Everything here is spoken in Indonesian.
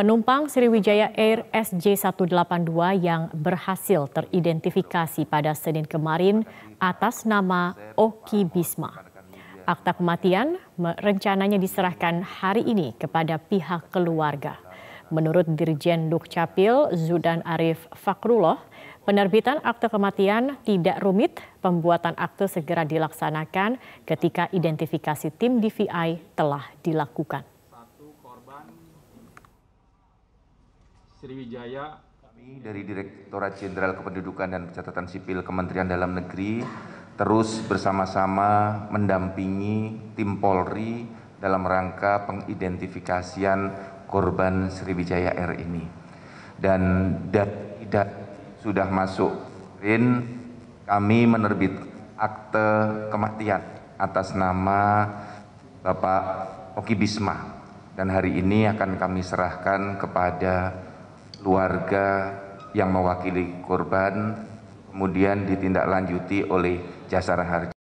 Penumpang Sriwijaya Air SJ182 yang berhasil teridentifikasi pada Senin kemarin atas nama Oki Bisma. Akta kematian rencananya diserahkan hari ini kepada pihak keluarga. Menurut Dirjen Dukcapil Zudan Arif Fakrullah, penerbitan akte kematian tidak rumit, pembuatan akte segera dilaksanakan ketika identifikasi tim DVI telah dilakukan. Sriwijaya. Kami dari Direktorat Jenderal Kependudukan dan Pencatatan Sipil Kementerian Dalam Negeri terus bersama-sama mendampingi tim Polri dalam rangka pengidentifikasian korban Sriwijaya Air ini. Dan tidak dat sudah masuk RIN, kami menerbit akte kematian atas nama Bapak Oki Bisma. Dan hari ini akan kami serahkan kepada keluarga yang mewakili korban kemudian ditindaklanjuti oleh jasara harja